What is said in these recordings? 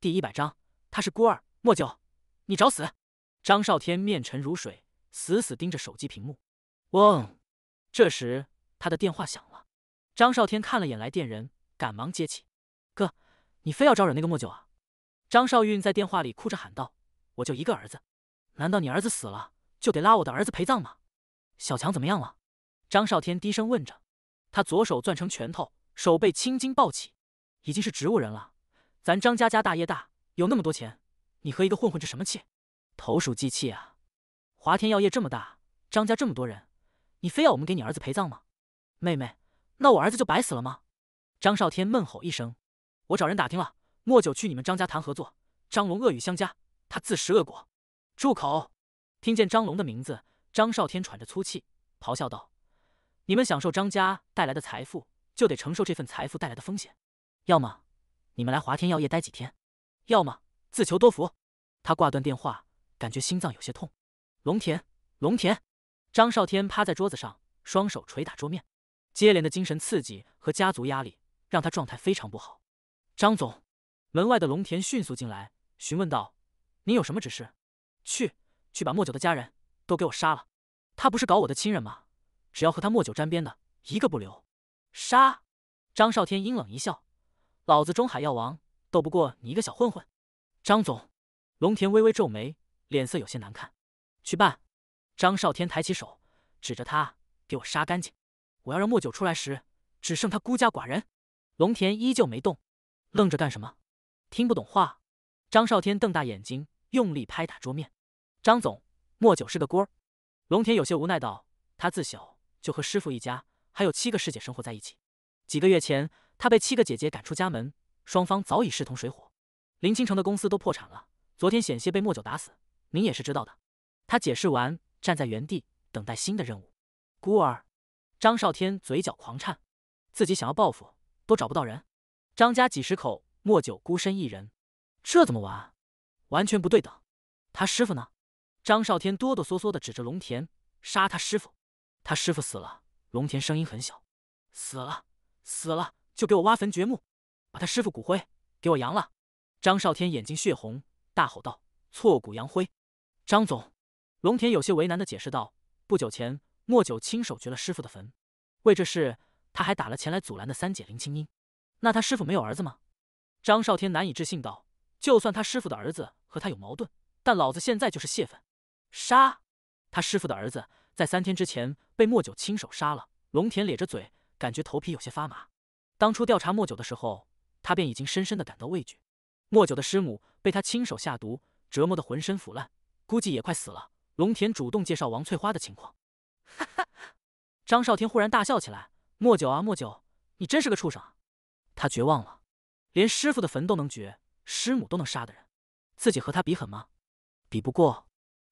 第一百章，他是孤儿。莫九，你找死！张少天面沉如水，死死盯着手机屏幕。嗡，这时他的电话响了。张少天看了眼来电人，赶忙接起：“哥，你非要招惹那个莫九啊？”张少运在电话里哭着喊道：“我就一个儿子，难道你儿子死了就得拉我的儿子陪葬吗？”小强怎么样了？张少天低声问着，他左手攥成拳头，手背青筋暴起，已经是植物人了。咱张家家大业大，有那么多钱，你和一个混混置什么气？投鼠忌器啊！华天药业这么大，张家这么多人，你非要我们给你儿子陪葬吗？妹妹，那我儿子就白死了吗？张少天闷吼一声：“我找人打听了，莫九去你们张家谈合作，张龙恶语相加，他自食恶果。”住口！听见张龙的名字，张少天喘着粗气咆哮道：“你们享受张家带来的财富，就得承受这份财富带来的风险，要么……”你们来华天药业待几天？要么自求多福。他挂断电话，感觉心脏有些痛。龙田，龙田，张少天趴在桌子上，双手捶打桌面。接连的精神刺激和家族压力让他状态非常不好。张总，门外的龙田迅速进来询问道：“您有什么指示？”去，去把莫九的家人都给我杀了。他不是搞我的亲人吗？只要和他莫九沾边的一个不留。杀！张少天阴冷一笑。老子中海药王斗不过你一个小混混，张总，龙田微微皱眉，脸色有些难看。去办。张少天抬起手指着他，给我杀干净！我要让莫九出来时只剩他孤家寡人。龙田依旧没动，愣着干什么？听不懂话？张少天瞪大眼睛，用力拍打桌面。张总，莫九是个孤儿。龙田有些无奈道：“他自小就和师傅一家还有七个师姐生活在一起，几个月前。”他被七个姐姐赶出家门，双方早已势同水火。林倾城的公司都破产了，昨天险些被莫九打死，您也是知道的。他解释完，站在原地等待新的任务。孤儿张少天嘴角狂颤，自己想要报复都找不到人。张家几十口，莫九孤身一人，这怎么玩？完全不对等。他师傅呢？张少天哆哆嗦嗦的指着龙田，杀他师傅。他师傅死了。龙田声音很小，死了，死了。就给我挖坟掘墓，把他师傅骨灰给我扬了！张少天眼睛血红，大吼道：“挫骨扬灰！”张总，龙田有些为难的解释道：“不久前，莫九亲手掘了师傅的坟，为这事，他还打了前来阻拦的三姐林青音。”那他师傅没有儿子吗？张少天难以置信道：“就算他师傅的儿子和他有矛盾，但老子现在就是泄愤，杀他师傅的儿子，在三天之前被莫九亲手杀了。”龙田咧着嘴，感觉头皮有些发麻。当初调查莫九的时候，他便已经深深的感到畏惧。莫九的师母被他亲手下毒，折磨得浑身腐烂，估计也快死了。龙田主动介绍王翠花的情况。哈哈！张少天忽然大笑起来。莫九啊，莫九，你真是个畜生啊！他绝望了，连师傅的坟都能掘，师母都能杀的人，自己和他比狠吗？比不过。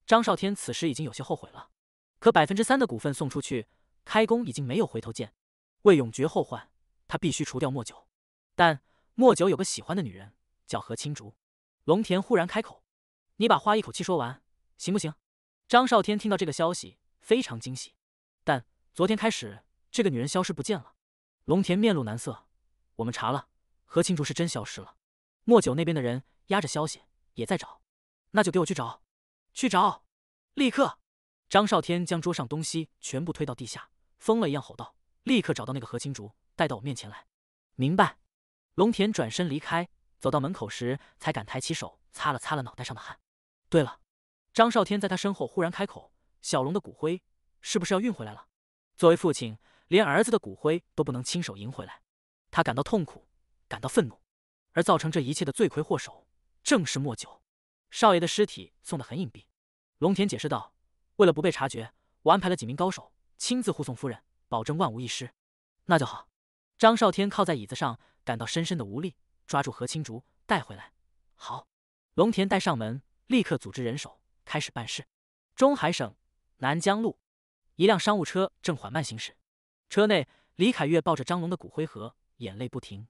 张少天此时已经有些后悔了，可百分之三的股份送出去，开工已经没有回头箭，为永绝后患。他必须除掉莫九，但莫九有个喜欢的女人，叫何青竹。龙田忽然开口：“你把话一口气说完，行不行？”张少天听到这个消息非常惊喜，但昨天开始，这个女人消失不见了。龙田面露难色：“我们查了，何青竹是真消失了。莫九那边的人压着消息也在找，那就给我去找，去找，立刻！”张少天将桌上东西全部推到地下，疯了一样吼道：“立刻找到那个何青竹！”带到我面前来，明白。龙田转身离开，走到门口时才敢抬起手擦了擦了脑袋上的汗。对了，张少天在他身后忽然开口：“小龙的骨灰是不是要运回来了？”作为父亲，连儿子的骨灰都不能亲手迎回来，他感到痛苦，感到愤怒。而造成这一切的罪魁祸首正是莫九少爷的尸体送的很隐蔽。龙田解释道：“为了不被察觉，我安排了几名高手亲自护送夫人，保证万无一失。”那就好。张少天靠在椅子上，感到深深的无力，抓住何青竹带回来。好，龙田带上门，立刻组织人手开始办事。中海省南江路，一辆商务车正缓慢行驶。车内，李凯月抱着张龙的骨灰盒，眼泪不停。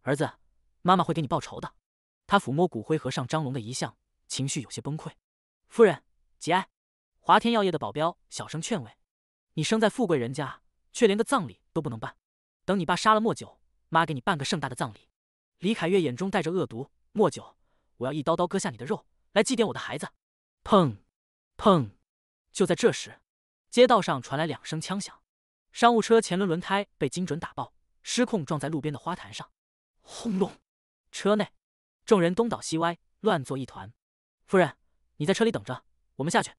儿子，妈妈会给你报仇的。他抚摸骨灰盒上张龙的遗像，情绪有些崩溃。夫人，节哀。华天药业的保镖小声劝慰。你生在富贵人家，却连个葬礼都不能办。等你爸杀了莫九，妈给你办个盛大的葬礼。李凯月眼中带着恶毒，莫九，我要一刀刀割下你的肉来祭奠我的孩子。砰，砰！就在这时，街道上传来两声枪响，商务车前轮轮胎被精准打爆，失控撞在路边的花坛上。轰隆！车内，众人东倒西歪，乱作一团。夫人，你在车里等着，我们下去。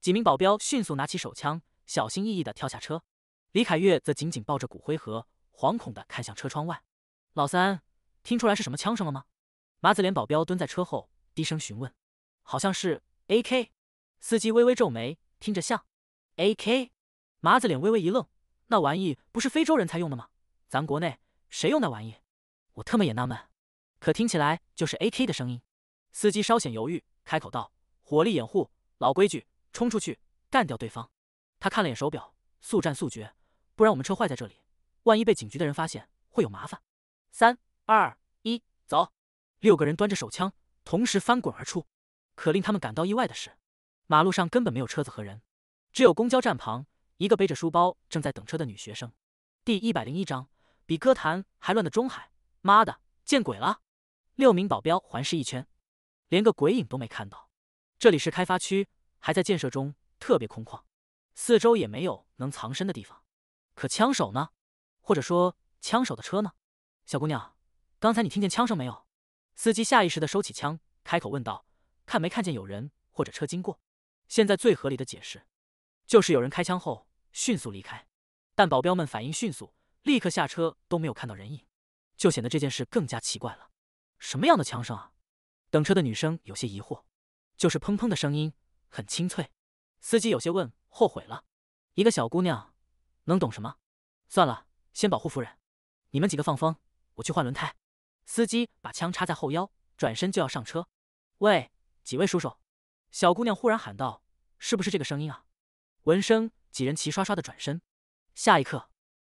几名保镖迅速拿起手枪，小心翼翼地跳下车。李凯月则紧紧抱着骨灰盒。惶恐地看向车窗外，老三，听出来是什么枪声了吗？麻子脸保镖蹲在车后，低声询问。好像是 A K。司机微微皱眉，听着像 A K。麻子脸微微一愣，那玩意不是非洲人才用的吗？咱国内谁用那玩意？我特么也纳闷，可听起来就是 A K 的声音。司机稍显犹豫，开口道：“火力掩护，老规矩，冲出去干掉对方。”他看了眼手表，速战速决，不然我们车坏在这里。万一被警局的人发现，会有麻烦。三二一，走！六个人端着手枪，同时翻滚而出。可令他们感到意外的是，马路上根本没有车子和人，只有公交站旁一个背着书包正在等车的女学生。第一百零一章比歌坛还乱的中海，妈的，见鬼了！六名保镖环视一圈，连个鬼影都没看到。这里是开发区，还在建设中，特别空旷，四周也没有能藏身的地方。可枪手呢？或者说枪手的车呢？小姑娘，刚才你听见枪声没有？司机下意识地收起枪，开口问道：“看没看见有人或者车经过？”现在最合理的解释，就是有人开枪后迅速离开，但保镖们反应迅速，立刻下车都没有看到人影，就显得这件事更加奇怪了。什么样的枪声啊？等车的女生有些疑惑：“就是砰砰的声音，很清脆。”司机有些问：“后悔了？”一个小姑娘能懂什么？算了。先保护夫人，你们几个放风，我去换轮胎。司机把枪插在后腰，转身就要上车。喂，几位叔叔！小姑娘忽然喊道：“是不是这个声音啊？”闻声，几人齐刷刷的转身。下一刻，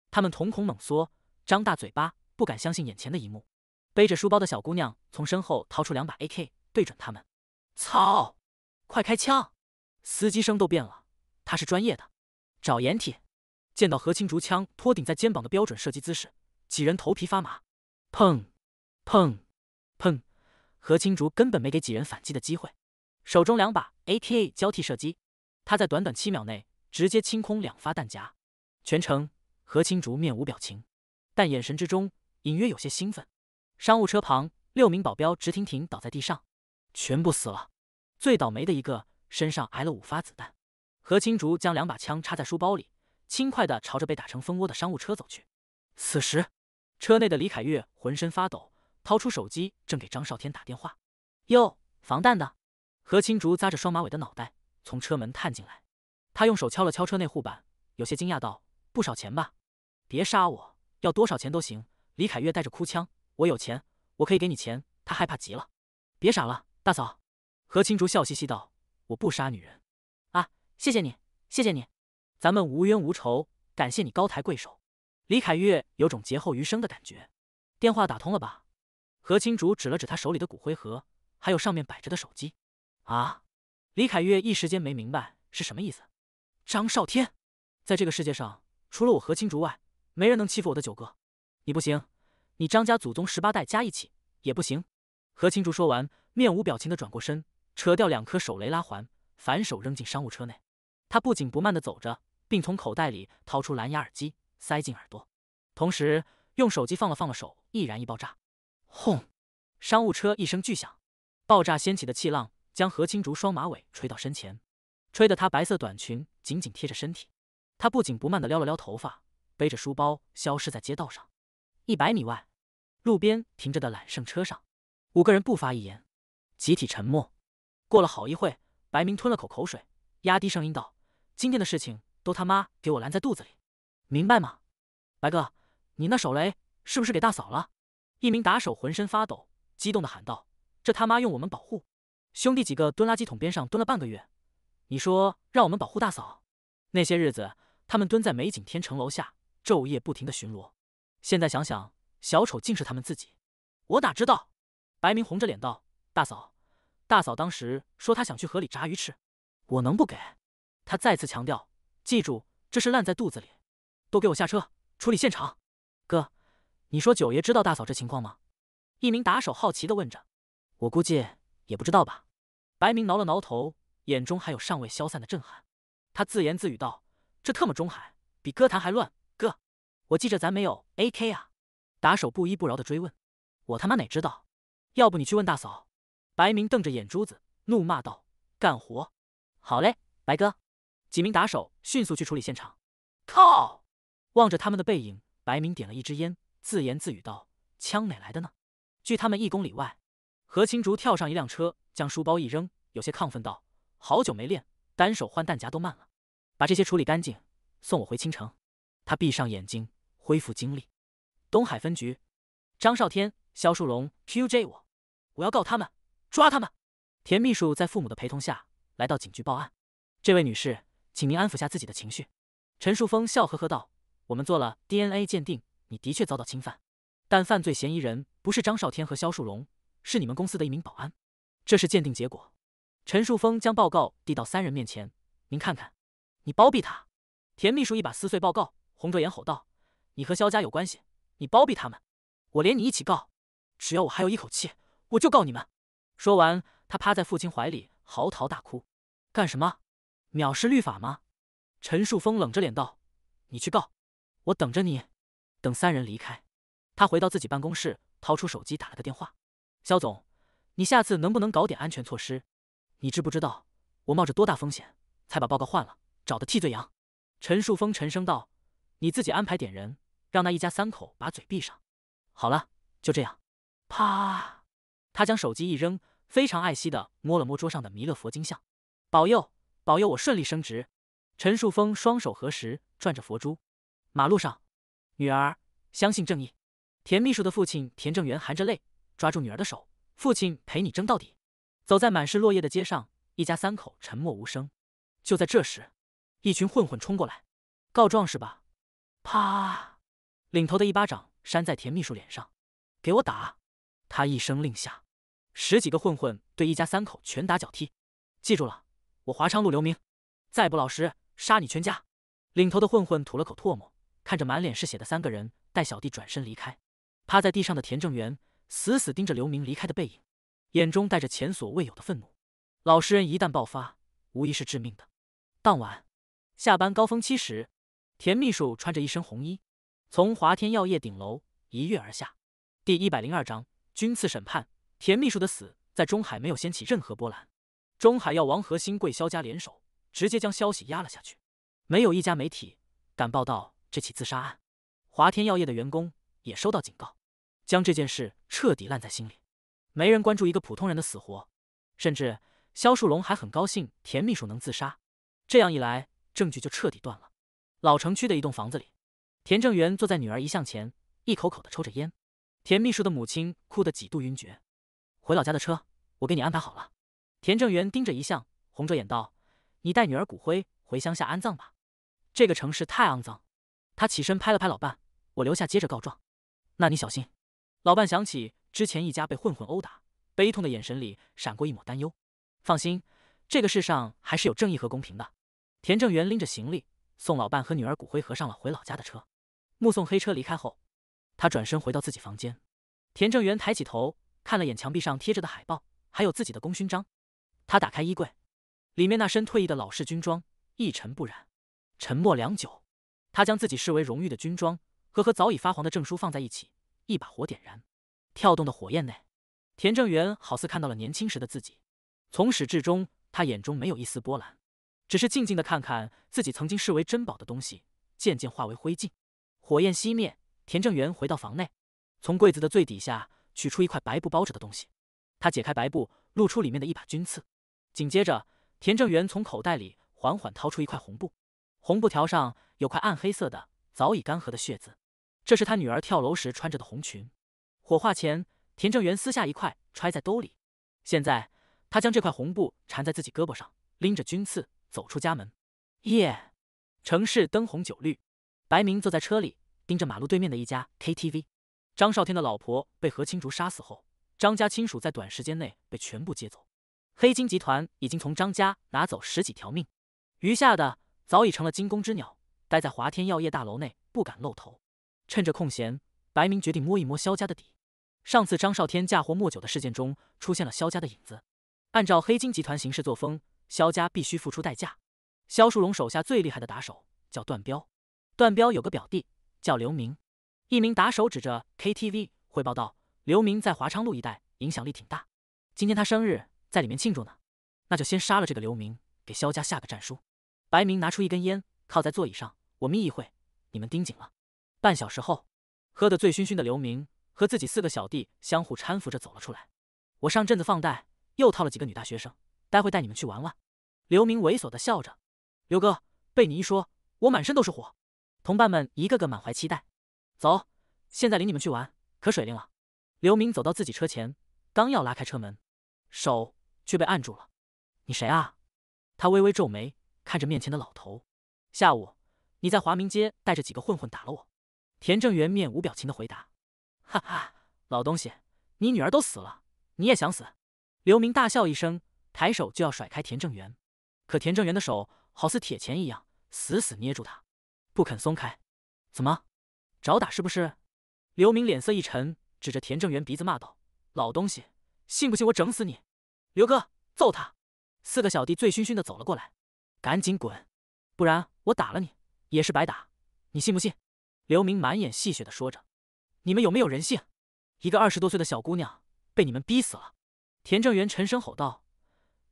他们瞳孔猛缩，张大嘴巴，不敢相信眼前的一幕。背着书包的小姑娘从身后掏出两把 AK，对准他们。操！快开枪！司机声都变了，他是专业的。找掩体。见到何青竹枪托顶在肩膀的标准射击姿势，几人头皮发麻。砰，砰，砰！何青竹根本没给几人反击的机会，手中两把 AK a 交替射击，他在短短七秒内直接清空两发弹夹。全程何青竹面无表情，但眼神之中隐约有些兴奋。商务车旁六名保镖直挺挺倒在地上，全部死了。最倒霉的一个身上挨了五发子弹。何青竹将两把枪插在书包里。轻快的朝着被打成蜂窝的商务车走去。此时，车内的李凯月浑身发抖，掏出手机正给张少天打电话。哟，防弹的？何青竹扎着双马尾的脑袋从车门探进来，他用手敲了敲车内护板，有些惊讶道：“不少钱吧？别杀我，要多少钱都行。”李凯月带着哭腔：“我有钱，我可以给你钱。”他害怕极了，“别傻了，大嫂。”何青竹笑嘻嘻道：“我不杀女人。”啊，谢谢你，谢谢你。咱们无冤无仇，感谢你高抬贵手。李凯月有种劫后余生的感觉。电话打通了吧？何青竹指了指他手里的骨灰盒，还有上面摆着的手机。啊！李凯月一时间没明白是什么意思。张少天，在这个世界上，除了我何青竹外，没人能欺负我的九哥。你不行，你张家祖宗十八代加一起也不行。何青竹说完，面无表情的转过身，扯掉两颗手雷拉环，反手扔进商务车内。他不紧不慢的走着。并从口袋里掏出蓝牙耳机，塞进耳朵，同时用手机放了放了手，易燃易爆炸，轰！商务车一声巨响，爆炸掀起的气浪将何青竹双马尾吹到身前，吹得她白色短裙紧紧贴着身体。她不紧不慢地撩了撩头发，背着书包消失在街道上。一百米外，路边停着的揽胜车上，五个人不发一言，集体沉默。过了好一会，白明吞了口口水，压低声音道：“今天的事情。”都他妈给我拦在肚子里，明白吗？白哥，你那手雷是不是给大嫂了？一名打手浑身发抖，激动的喊道：“这他妈用我们保护？兄弟几个蹲垃圾桶边上蹲了半个月，你说让我们保护大嫂？那些日子，他们蹲在美景天城楼下，昼夜不停的巡逻。现在想想，小丑竟是他们自己！我哪知道？”白明红着脸道：“大嫂，大嫂当时说她想去河里炸鱼吃，我能不给？”他再次强调。记住，这是烂在肚子里。都给我下车，处理现场。哥，你说九爷知道大嫂这情况吗？一名打手好奇的问着。我估计也不知道吧。白明挠了挠头，眼中还有尚未消散的震撼。他自言自语道：“这特么中海比歌坛还乱。”哥，我记着咱没有 AK 啊。打手不依不饶的追问：“我他妈哪知道？要不你去问大嫂。”白明瞪着眼珠子，怒骂道：“干活！”好嘞，白哥。几名打手迅速去处理现场。靠！望着他们的背影，白明点了一支烟，自言自语道：“枪哪来的呢？”距他们一公里外，何青竹跳上一辆车，将书包一扔，有些亢奋道：“好久没练，单手换弹夹都慢了。把这些处理干净，送我回青城。”他闭上眼睛，恢复精力。东海分局，张少天、肖树龙、QJ 我，我要告他们，抓他们！田秘书在父母的陪同下来到警局报案，这位女士。请您安抚下自己的情绪。”陈树峰笑呵呵道，“我们做了 DNA 鉴定，你的确遭到侵犯，但犯罪嫌疑人不是张少天和肖树龙，是你们公司的一名保安。这是鉴定结果。”陈树峰将报告递到三人面前，“您看看。”“你包庇他！”田秘书一把撕碎报告，红着眼吼道，“你和肖家有关系，你包庇他们，我连你一起告！只要我还有一口气，我就告你们！”说完，他趴在父亲怀里嚎啕大哭。“干什么？”藐视律法吗？陈树峰冷着脸道：“你去告，我等着你。”等三人离开，他回到自己办公室，掏出手机打了个电话：“肖总，你下次能不能搞点安全措施？你知不知道我冒着多大风险才把报告换了？找的替罪羊。”陈树峰沉声道：“你自己安排点人，让那一家三口把嘴闭上。”好了，就这样。啪！他将手机一扔，非常爱惜的摸了摸桌上的弥勒佛金像，保佑。保佑我顺利升职！陈树峰双手合十，转着佛珠。马路上，女儿，相信正义。田秘书的父亲田正元含着泪，抓住女儿的手：“父亲陪你争到底。”走在满是落叶的街上，一家三口沉默无声。就在这时，一群混混冲过来：“告状是吧？”啪！领头的一巴掌扇在田秘书脸上：“给我打！”他一声令下，十几个混混对一家三口拳打脚踢。记住了。我华昌路刘明，再不老实，杀你全家！领头的混混吐了口唾沫，看着满脸是血的三个人，带小弟转身离开。趴在地上的田正元死死盯着刘明离开的背影，眼中带着前所未有的愤怒。老实人一旦爆发，无疑是致命的。当晚下班高峰期时，田秘书穿着一身红衣，从华天药业顶楼一跃而下。第一百零二章军刺审判。田秘书的死在中海没有掀起任何波澜。中海药王和新贵萧家联手，直接将消息压了下去，没有一家媒体敢报道这起自杀案。华天药业的员工也收到警告，将这件事彻底烂在心里。没人关注一个普通人的死活，甚至肖树龙还很高兴田秘书能自杀，这样一来证据就彻底断了。老城区的一栋房子里，田正元坐在女儿遗像前，一口口的抽着烟。田秘书的母亲哭得几度晕厥。回老家的车我给你安排好了。田正元盯着遗像，红着眼道：“你带女儿骨灰回乡下安葬吧，这个城市太肮脏。”他起身拍了拍老伴：“我留下接着告状。”“那你小心。”老伴想起之前一家被混混殴打，悲痛的眼神里闪过一抹担忧。“放心，这个世上还是有正义和公平的。”田正元拎着行李，送老伴和女儿骨灰合上了回老家的车。目送黑车离开后，他转身回到自己房间。田正元抬起头，看了眼墙壁上贴着的海报，还有自己的功勋章。他打开衣柜，里面那身退役的老式军装一尘不染。沉默良久，他将自己视为荣誉的军装和和早已发黄的证书放在一起，一把火点燃。跳动的火焰内，田正元好似看到了年轻时的自己。从始至终，他眼中没有一丝波澜，只是静静的看看自己曾经视为珍宝的东西，渐渐化为灰烬。火焰熄灭，田正元回到房内，从柜子的最底下取出一块白布包着的东西。他解开白布，露出里面的一把军刺。紧接着，田正元从口袋里缓缓掏出一块红布，红布条上有块暗黑色的、早已干涸的血渍。这是他女儿跳楼时穿着的红裙。火化前，田正元撕下一块揣在兜里。现在，他将这块红布缠在自己胳膊上，拎着军刺走出家门。夜，城市灯红酒绿。白明坐在车里，盯着马路对面的一家 KTV。张少天的老婆被何青竹杀死后，张家亲属在短时间内被全部接走。黑金集团已经从张家拿走十几条命，余下的早已成了惊弓之鸟，待在华天药业大楼内不敢露头。趁着空闲，白明决定摸一摸萧家的底。上次张少天嫁祸莫久的事件中出现了萧家的影子，按照黑金集团行事作风，萧家必须付出代价。萧树龙手下最厉害的打手叫段彪，段彪有个表弟叫刘明。一名打手指着 KTV 汇报道：“刘明在华昌路一带影响力挺大，今天他生日。”在里面庆祝呢，那就先杀了这个刘明，给萧家下个战书。白明拿出一根烟，靠在座椅上，我眯一会，你们盯紧了。半小时后，喝得醉醺醺的刘明和自己四个小弟相互搀扶着走了出来。我上阵子放贷，又套了几个女大学生，待会带你们去玩玩。刘明猥琐的笑着。刘哥，被你一说，我满身都是火。同伴们一个个满怀期待。走，现在领你们去玩，可水灵了。刘明走到自己车前，刚要拉开车门，手。却被按住了。你谁啊？他微微皱眉，看着面前的老头。下午你在华明街带着几个混混打了我。田正元面无表情的回答。哈哈，老东西，你女儿都死了，你也想死？刘明大笑一声，抬手就要甩开田正元，可田正元的手好似铁钳一样，死死捏住他，不肯松开。怎么，找打是不是？刘明脸色一沉，指着田正元鼻子骂道：“老东西，信不信我整死你？”刘哥，揍他！四个小弟醉醺醺的走了过来，赶紧滚，不然我打了你也是白打，你信不信？刘明满眼戏谑的说着：“你们有没有人性？一个二十多岁的小姑娘被你们逼死了！”田正元沉声吼道：“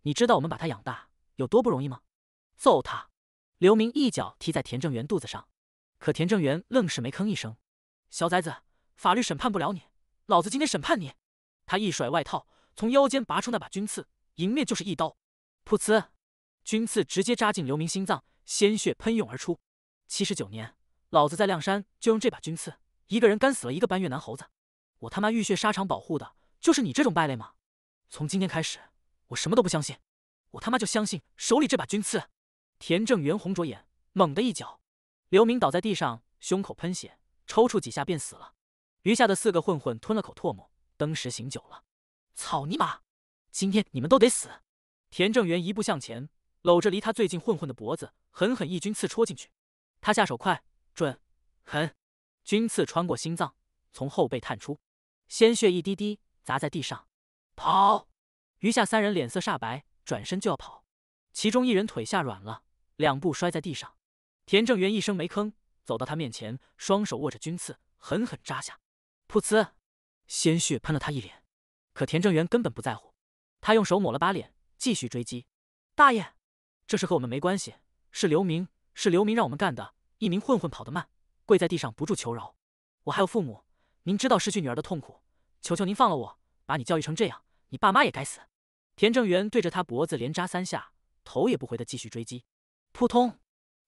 你知道我们把她养大有多不容易吗？”揍他！刘明一脚踢在田正元肚子上，可田正元愣是没吭一声。小崽子，法律审判不了你，老子今天审判你！他一甩外套。从腰间拔出那把军刺，迎面就是一刀，噗呲，军刺直接扎进刘明心脏，鲜血喷涌而出。七十九年，老子在亮山就用这把军刺，一个人干死了一个半越南猴子。我他妈浴血沙场保护的就是你这种败类吗？从今天开始，我什么都不相信，我他妈就相信手里这把军刺。田正元红着眼，猛地一脚，刘明倒在地上，胸口喷血，抽搐几下便死了。余下的四个混混吞了口唾沫，登时醒酒了。草泥马！今天你们都得死！田正元一步向前，搂着离他最近混混的脖子，狠狠一军刺戳进去。他下手快、准、狠，军刺穿过心脏，从后背探出，鲜血一滴滴砸在地上。跑！余下三人脸色煞白，转身就要跑。其中一人腿下软了，两步摔在地上。田正元一声没吭，走到他面前，双手握着军刺，狠狠扎下。噗呲！鲜血喷了他一脸。可田正元根本不在乎，他用手抹了把脸，继续追击。大爷，这事和我们没关系，是刘明，是刘明让我们干的。一名混混跑得慢，跪在地上不住求饶：“我还有父母，您知道失去女儿的痛苦，求求您放了我，把你教育成这样，你爸妈也该死。”田正元对着他脖子连扎三下，头也不回的继续追击。扑通，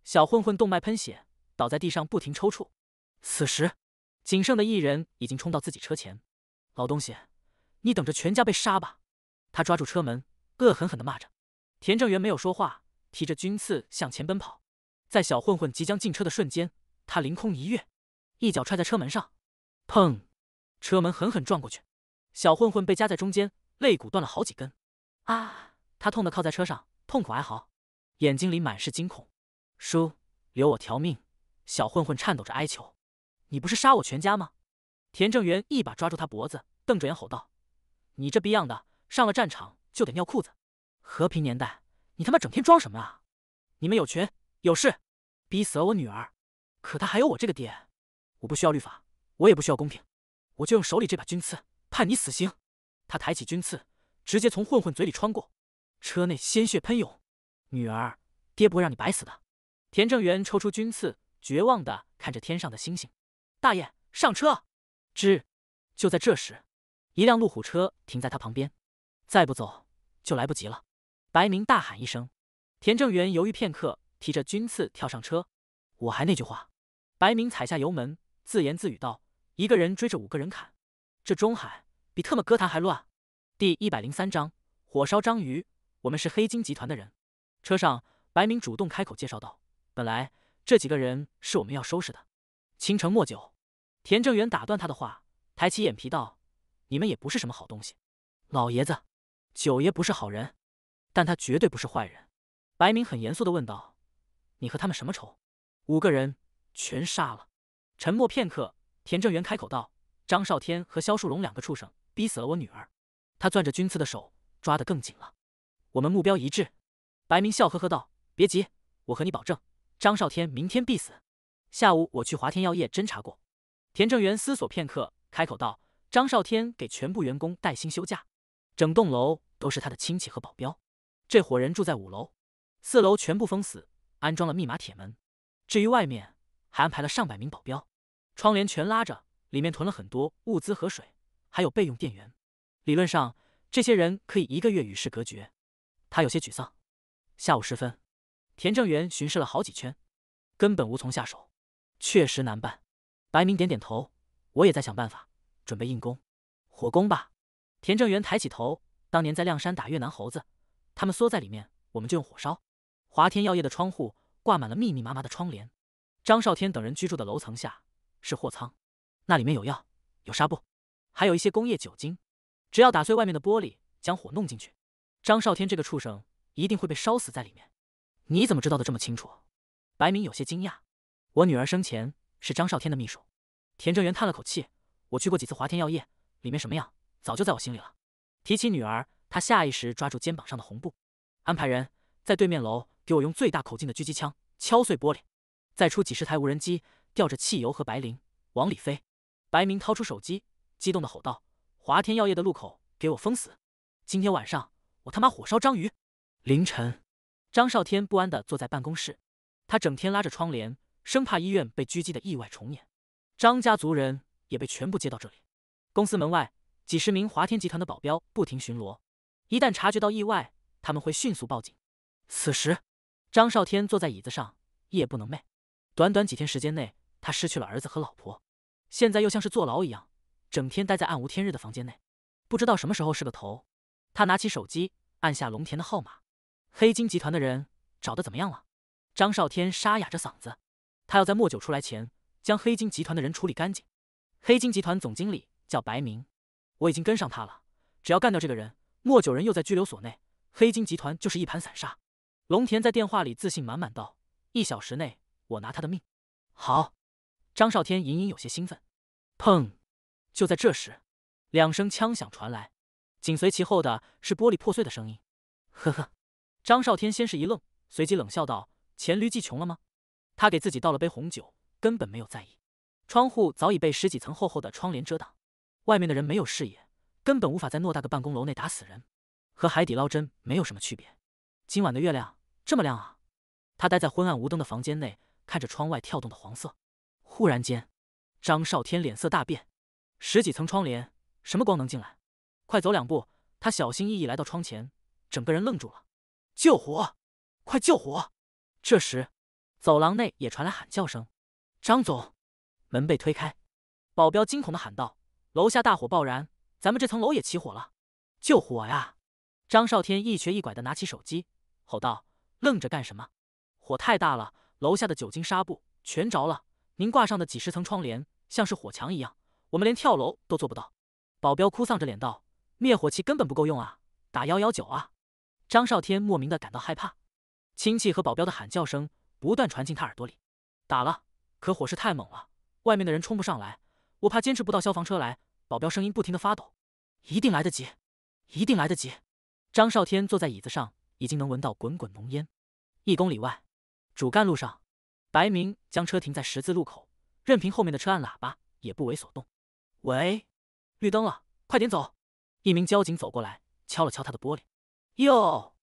小混混动脉喷血，倒在地上不停抽搐。此时，仅剩的一人已经冲到自己车前，老东西。你等着，全家被杀吧！他抓住车门，恶狠狠的骂着。田正元没有说话，提着军刺向前奔跑。在小混混即将进车的瞬间，他凌空一跃，一脚踹在车门上，砰！车门狠狠撞过去，小混混被夹在中间，肋骨断了好几根。啊！他痛得靠在车上，痛苦哀嚎，眼睛里满是惊恐。叔，留我条命！小混混颤抖着哀求。你不是杀我全家吗？田正元一把抓住他脖子，瞪着眼吼道。你这逼样的，上了战场就得尿裤子。和平年代，你他妈整天装什么啊？你们有权有势，逼死了我女儿，可她还有我这个爹。我不需要律法，我也不需要公平，我就用手里这把军刺判你死刑。他抬起军刺，直接从混混嘴里穿过，车内鲜血喷涌。女儿，爹不会让你白死的。田正元抽出军刺，绝望的看着天上的星星。大爷，上车。吱。就在这时。一辆路虎车停在他旁边，再不走就来不及了。白明大喊一声，田正元犹豫片刻，提着军刺跳上车。我还那句话。白明踩下油门，自言自语道：“一个人追着五个人砍，这中海比特么哥谭还乱。”第一百零三章火烧章鱼。我们是黑金集团的人。车上，白明主动开口介绍道：“本来这几个人是我们要收拾的。”倾城莫久，田正元打断他的话，抬起眼皮道。你们也不是什么好东西，老爷子，九爷不是好人，但他绝对不是坏人。白明很严肃的问道：“你和他们什么仇？”五个人全杀了。沉默片刻，田正元开口道：“张少天和肖树龙两个畜生逼死了我女儿。”他攥着军刺的手抓得更紧了。“我们目标一致。”白明笑呵呵道：“别急，我和你保证，张少天明天必死。下午我去华天药业侦查过。”田正元思索片刻，开口道。张少天给全部员工带薪休假，整栋楼都是他的亲戚和保镖，这伙人住在五楼，四楼全部封死，安装了密码铁门。至于外面，还安排了上百名保镖，窗帘全拉着，里面囤了很多物资和水，还有备用电源。理论上，这些人可以一个月与世隔绝。他有些沮丧。下午时分，田正元巡视了好几圈，根本无从下手，确实难办。白明点点头，我也在想办法。准备硬攻，火攻吧！田正元抬起头，当年在亮山打越南猴子，他们缩在里面，我们就用火烧。华天药业的窗户挂满了密密麻麻的窗帘，张少天等人居住的楼层下是货仓，那里面有药、有纱布，还有一些工业酒精。只要打碎外面的玻璃，将火弄进去，张少天这个畜生一定会被烧死在里面。你怎么知道的这么清楚？白明有些惊讶。我女儿生前是张少天的秘书。田正元叹了口气。我去过几次华天药业，里面什么样早就在我心里了。提起女儿，他下意识抓住肩膀上的红布，安排人在对面楼给我用最大口径的狙击枪敲碎玻璃，再出几十台无人机吊着汽油和白磷往里飞。白明掏出手机，激动的吼道：“华天药业的路口给我封死！今天晚上我他妈火烧章鱼！”凌晨，张少天不安的坐在办公室，他整天拉着窗帘，生怕医院被狙击的意外重演。张家族人。也被全部接到这里。公司门外，几十名华天集团的保镖不停巡逻，一旦察觉到意外，他们会迅速报警。此时，张少天坐在椅子上，夜不能寐。短短几天时间内，他失去了儿子和老婆，现在又像是坐牢一样，整天待在暗无天日的房间内，不知道什么时候是个头。他拿起手机，按下龙田的号码。黑金集团的人找的怎么样了？张少天沙哑着嗓子，他要在莫九出来前，将黑金集团的人处理干净。黑金集团总经理叫白明，我已经跟上他了。只要干掉这个人，莫九人又在拘留所内，黑金集团就是一盘散沙。龙田在电话里自信满满道：“一小时内，我拿他的命。”好，张少天隐隐有些兴奋。砰！就在这时，两声枪响传来，紧随其后的是玻璃破碎的声音。呵呵，张少天先是一愣，随即冷笑道：“黔驴技穷了吗？”他给自己倒了杯红酒，根本没有在意。窗户早已被十几层厚厚的窗帘遮挡，外面的人没有视野，根本无法在偌大的办公楼内打死人，和海底捞针没有什么区别。今晚的月亮这么亮啊！他待在昏暗无灯的房间内，看着窗外跳动的黄色。忽然间，张少天脸色大变，十几层窗帘，什么光能进来？快走两步！他小心翼翼来到窗前，整个人愣住了。救火！快救火！这时，走廊内也传来喊叫声：“张总！”门被推开，保镖惊恐的喊道：“楼下大火爆燃，咱们这层楼也起火了，救火呀！”张少天一瘸一拐的拿起手机，吼道：“愣着干什么？火太大了，楼下的酒精纱布全着了，您挂上的几十层窗帘像是火墙一样，我们连跳楼都做不到。”保镖哭丧着脸道：“灭火器根本不够用啊，打幺幺九啊！”张少天莫名的感到害怕，亲戚和保镖的喊叫声不断传进他耳朵里，打了，可火势太猛了。外面的人冲不上来，我怕坚持不到消防车来。保镖声音不停的发抖，一定来得及，一定来得及。张少天坐在椅子上，已经能闻到滚滚浓烟。一公里外，主干路上，白明将车停在十字路口，任凭后面的车按喇叭也不为所动。喂，绿灯了，快点走。一名交警走过来，敲了敲他的玻璃。哟，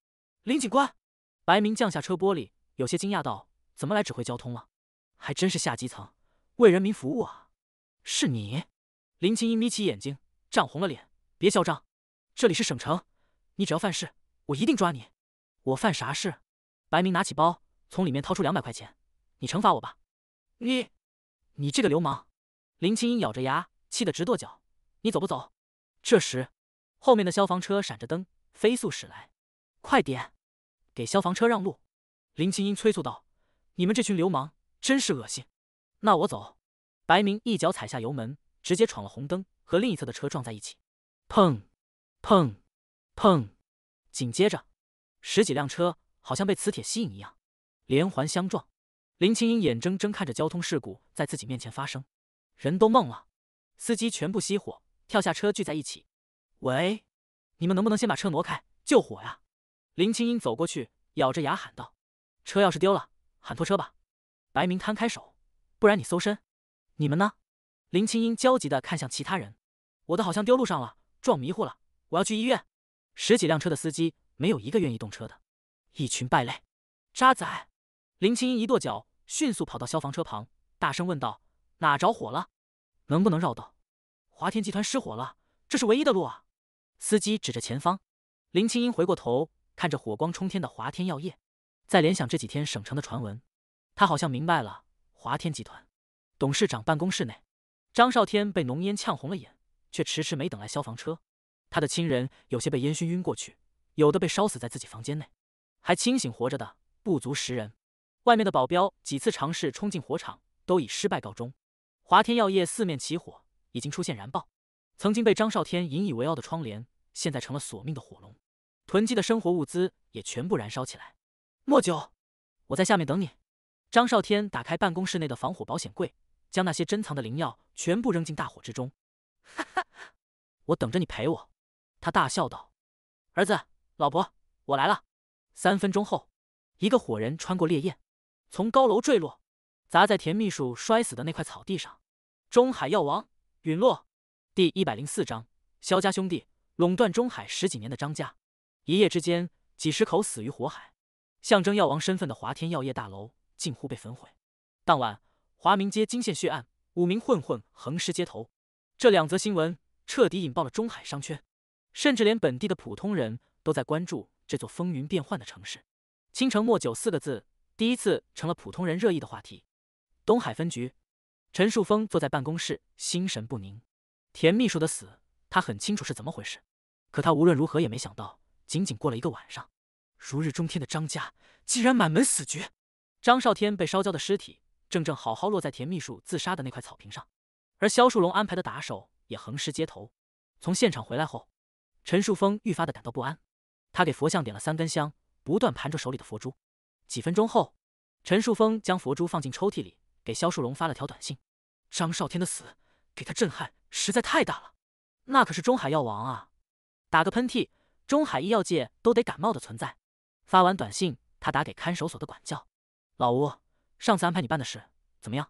林警官。白明降下车玻璃，有些惊讶道：“怎么来指挥交通了？还真是下基层。”为人民服务啊！是你，林青音眯起眼睛，涨红了脸，别嚣张！这里是省城，你只要犯事，我一定抓你。我犯啥事？白明拿起包，从里面掏出两百块钱，你惩罚我吧。你，你这个流氓！林青音咬着牙，气得直跺脚。你走不走？这时，后面的消防车闪着灯，飞速驶来。快点，给消防车让路！林青音催促道：“你们这群流氓，真是恶心！”那我走，白明一脚踩下油门，直接闯了红灯，和另一侧的车撞在一起，砰，砰，砰！紧接着，十几辆车好像被磁铁吸引一样，连环相撞。林青英眼睁睁看着交通事故在自己面前发生，人都懵了，司机全部熄火，跳下车聚在一起。喂，你们能不能先把车挪开，救火呀？林青英走过去，咬着牙喊道：“车钥匙丢了，喊拖车吧。”白明摊开手。不然你搜身，你们呢？林清音焦急的看向其他人。我的好像丢路上了，撞迷糊了，我要去医院。十几辆车的司机没有一个愿意动车的，一群败类，渣仔！林清音一跺脚，迅速跑到消防车旁，大声问道：“哪着火了？能不能绕道？”华天集团失火了，这是唯一的路啊！司机指着前方。林清音回过头，看着火光冲天的华天药业，再联想这几天省城的传闻，他好像明白了。华天集团董事长办公室内，张少天被浓烟呛红了眼，却迟迟没等来消防车。他的亲人有些被烟熏晕过去，有的被烧死在自己房间内，还清醒活着的不足十人。外面的保镖几次尝试冲进火场，都以失败告终。华天药业四面起火，已经出现燃爆。曾经被张少天引以为傲的窗帘，现在成了索命的火龙。囤积的生活物资也全部燃烧起来。莫九，我在下面等你。张少天打开办公室内的防火保险柜，将那些珍藏的灵药全部扔进大火之中。哈哈，我等着你陪我。他大笑道：“儿子，老婆，我来了。”三分钟后，一个火人穿过烈焰，从高楼坠落，砸在田秘书摔死的那块草地上。中海药王陨落。第一百零四章：萧家兄弟垄断中海十几年的张家，一夜之间几十口死于火海，象征药王身份的华天药业大楼。近乎被焚毁。当晚，华明街惊现血案，五名混混横尸街头。这两则新闻彻底引爆了中海商圈，甚至连本地的普通人都在关注这座风云变幻的城市。“青城莫九四个字第一次成了普通人热议的话题。东海分局，陈树峰坐在办公室，心神不宁。田秘书的死，他很清楚是怎么回事，可他无论如何也没想到，仅仅过了一个晚上，如日中天的张家竟然满门死绝。张少天被烧焦的尸体正正好好落在田秘书自杀的那块草坪上，而肖树龙安排的打手也横尸街头。从现场回来后，陈树峰愈发的感到不安。他给佛像点了三根香，不断盘着手里的佛珠。几分钟后，陈树峰将佛珠放进抽屉里，给肖树龙发了条短信：“张少天的死给他震撼实在太大了，那可是中海药王啊！打个喷嚏，中海医药界都得感冒的存在。”发完短信，他打给看守所的管教。老吴，上次安排你办的事怎么样？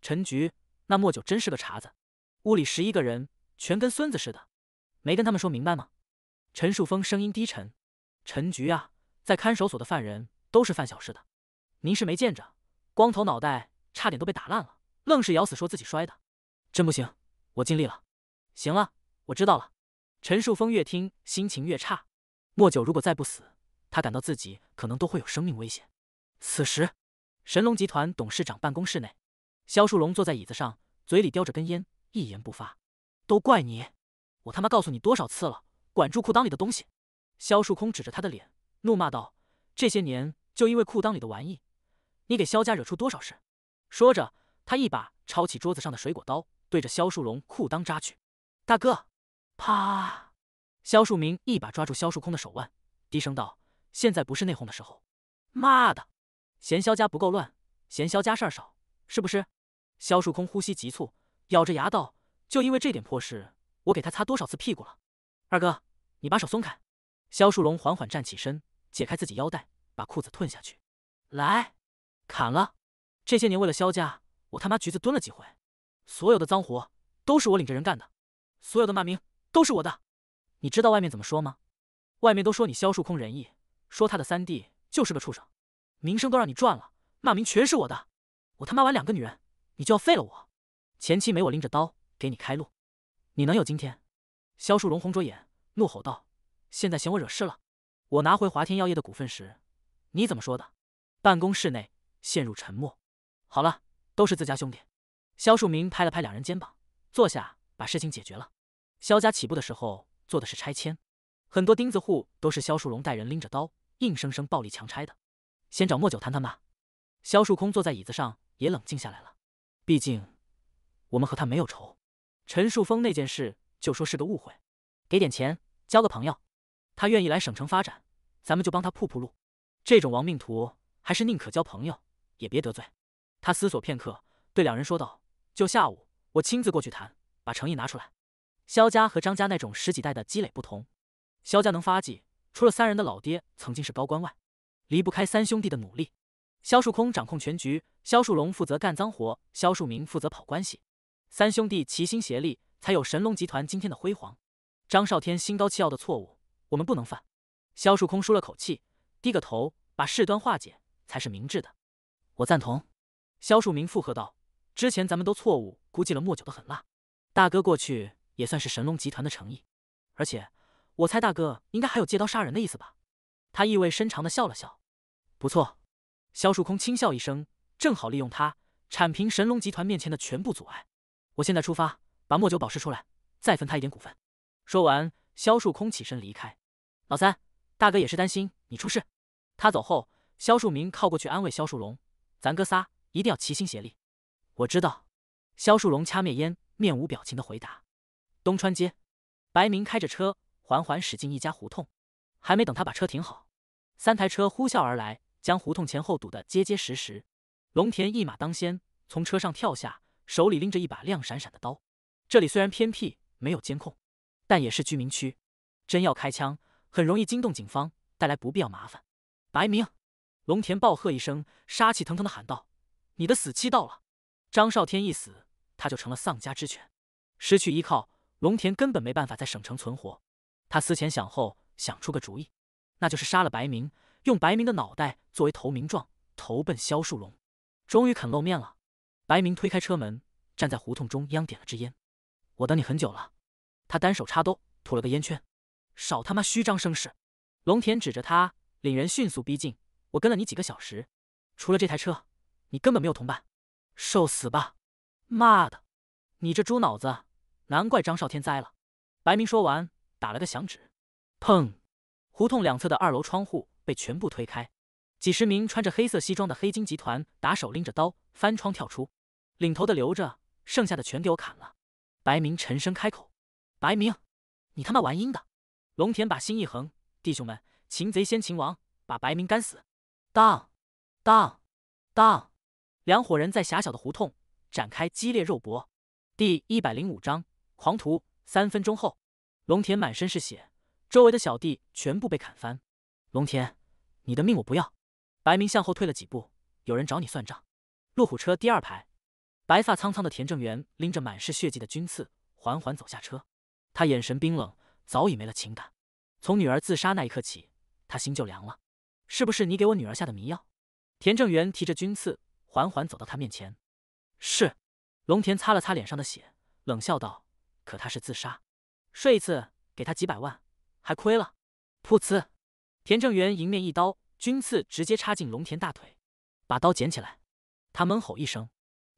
陈局，那莫九真是个茬子，屋里十一个人全跟孙子似的，没跟他们说明白吗？陈树峰声音低沉。陈局啊，在看守所的犯人都是犯小事的，您是没见着，光头脑袋差点都被打烂了，愣是咬死说自己摔的，真不行，我尽力了。行了，我知道了。陈树峰越听心情越差，莫九如果再不死，他感到自己可能都会有生命危险。此时。神龙集团董事长办公室内，肖树龙坐在椅子上，嘴里叼着根烟，一言不发。都怪你！我他妈告诉你多少次了，管住裤裆里的东西！肖树空指着他的脸，怒骂道：“这些年就因为裤裆里的玩意，你给肖家惹出多少事？”说着，他一把抄起桌子上的水果刀，对着肖树龙裤裆扎去。大哥！啪！肖树明一把抓住肖树空的手腕，低声道：“现在不是内讧的时候。”妈的！嫌萧家不够乱，嫌萧家事儿少，是不是？萧树空呼吸急促，咬着牙道：“就因为这点破事，我给他擦多少次屁股了？”二哥，你把手松开。萧树龙缓缓站起身，解开自己腰带，把裤子褪下去，来，砍了。这些年为了萧家，我他妈橘子蹲了几回，所有的脏活都是我领着人干的，所有的骂名都是我的。你知道外面怎么说吗？外面都说你萧树空仁义，说他的三弟就是个畜生。名声都让你赚了，骂名全是我的。我他妈玩两个女人，你就要废了我。前期没我拎着刀给你开路，你能有今天？肖树荣红着眼怒吼道：“现在嫌我惹事了？我拿回华天药业的股份时，你怎么说的？”办公室内陷入沉默。好了，都是自家兄弟。肖树明拍了拍两人肩膀，坐下把事情解决了。肖家起步的时候做的是拆迁，很多钉子户都是肖树荣带人拎着刀，硬生生暴力强拆的。先找莫九谈谈吧。萧树空坐在椅子上，也冷静下来了。毕竟我们和他没有仇。陈树峰那件事，就说是个误会。给点钱，交个朋友。他愿意来省城发展，咱们就帮他铺铺路。这种亡命徒，还是宁可交朋友，也别得罪。他思索片刻，对两人说道：“就下午，我亲自过去谈，把诚意拿出来。”萧家和张家那种十几代的积累不同，萧家能发迹，除了三人的老爹曾经是高官外。离不开三兄弟的努力，肖树空掌控全局，肖树龙负责干脏活，肖树明负责跑关系，三兄弟齐心协力，才有神龙集团今天的辉煌。张少天心高气傲的错误，我们不能犯。肖树空舒了口气，低个头，把事端化解才是明智的。我赞同。肖树明附和道：“之前咱们都错误估计了莫九的狠辣，大哥过去也算是神龙集团的诚意，而且我猜大哥应该还有借刀杀人的意思吧。”他意味深长的笑了笑，不错。萧树空轻笑一声，正好利用他铲平神龙集团面前的全部阻碍。我现在出发，把墨九保释出来，再分他一点股份。说完，萧树空起身离开。老三，大哥也是担心你出事。他走后，萧树明靠过去安慰萧树龙：“咱哥仨一定要齐心协力。”我知道。萧树龙掐灭烟，面无表情的回答。东川街，白明开着车缓缓驶进一家胡同，还没等他把车停好。三台车呼啸而来，将胡同前后堵得结结实实。龙田一马当先，从车上跳下，手里拎着一把亮闪闪的刀。这里虽然偏僻，没有监控，但也是居民区。真要开枪，很容易惊动警方，带来不必要麻烦。白明，龙田暴喝一声，杀气腾腾的喊道：“你的死期到了！”张少天一死，他就成了丧家之犬，失去依靠。龙田根本没办法在省城存活。他思前想后，想出个主意。那就是杀了白明，用白明的脑袋作为投名状投奔萧树龙。终于肯露面了。白明推开车门，站在胡同中央，点了支烟。我等你很久了。他单手插兜，吐了个烟圈。少他妈虚张声势！龙田指着他，领人迅速逼近。我跟了你几个小时，除了这台车，你根本没有同伴。受死吧！妈的，你这猪脑子，难怪张少天栽了。白明说完，打了个响指，砰。胡同两侧的二楼窗户被全部推开，几十名穿着黑色西装的黑金集团打手拎着刀翻窗跳出，领头的留着，剩下的全给我砍了。白明沉声开口：“白明，你他妈玩阴的！”龙田把心一横：“弟兄们，擒贼先擒王，把白明干死！”当，当，当，两伙人在狭小的胡同展开激烈肉搏。第一百零五章狂徒。三分钟后，龙田满身是血。周围的小弟全部被砍翻。龙田，你的命我不要。白明向后退了几步，有人找你算账。路虎车第二排，白发苍苍的田正元拎着满是血迹的军刺，缓缓走下车。他眼神冰冷，早已没了情感。从女儿自杀那一刻起，他心就凉了。是不是你给我女儿下的迷药？田正元提着军刺，缓缓走到他面前。是。龙田擦了擦脸上的血，冷笑道：“可他是自杀，睡一次给他几百万。”还亏了，噗呲！田正元迎面一刀，军刺直接插进龙田大腿。把刀捡起来，他闷吼一声。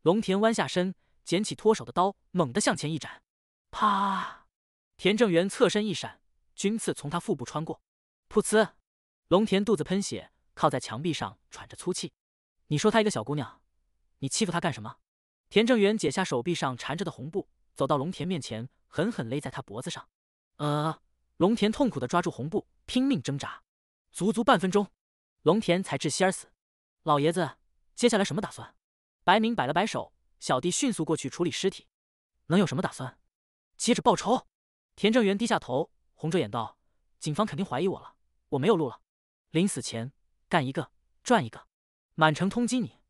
龙田弯下身，捡起脱手的刀，猛地向前一斩。啪！田正元侧身一闪，军刺从他腹部穿过。噗呲！龙田肚子喷血，靠在墙壁上喘着粗气。你说她一个小姑娘，你欺负她干什么？田正元解下手臂上缠着的红布，走到龙田面前，狠狠勒在他脖子上。呃。龙田痛苦地抓住红布，拼命挣扎，足足半分钟，龙田才窒息而死。老爷子，接下来什么打算？白明摆了摆手，小弟迅速过去处理尸体。能有什么打算？接着报仇。田正元低下头，红着眼道：“警方肯定怀疑我了，我没有路了。临死前干一个赚一个，满城通缉你，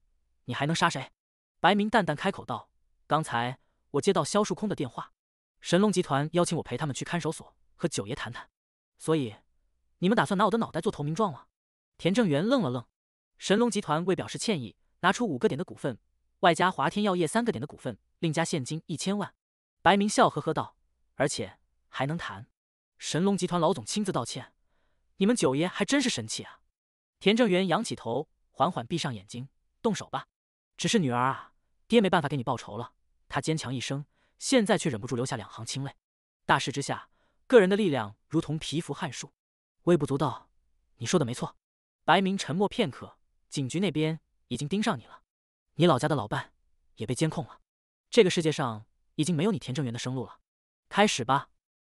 你还能杀谁？”白明淡淡开口道：“刚才我接到肖树空的电话，神龙集团邀请我陪他们去看守所。”和九爷谈谈，所以你们打算拿我的脑袋做投名状了？田正元愣了愣，神龙集团为表示歉意，拿出五个点的股份，外加华天药业三个点的股份，另加现金一千万。白明笑呵呵道：“而且还能谈，神龙集团老总亲自道歉，你们九爷还真是神气啊！”田正元仰起头，缓缓闭上眼睛，动手吧。只是女儿啊，爹没办法给你报仇了。他坚强一生，现在却忍不住流下两行清泪。大事之下。个人的力量如同蚍蜉撼树，微不足道。你说的没错。白明沉默片刻，警局那边已经盯上你了，你老家的老伴也被监控了。这个世界上已经没有你田正元的生路了。开始吧。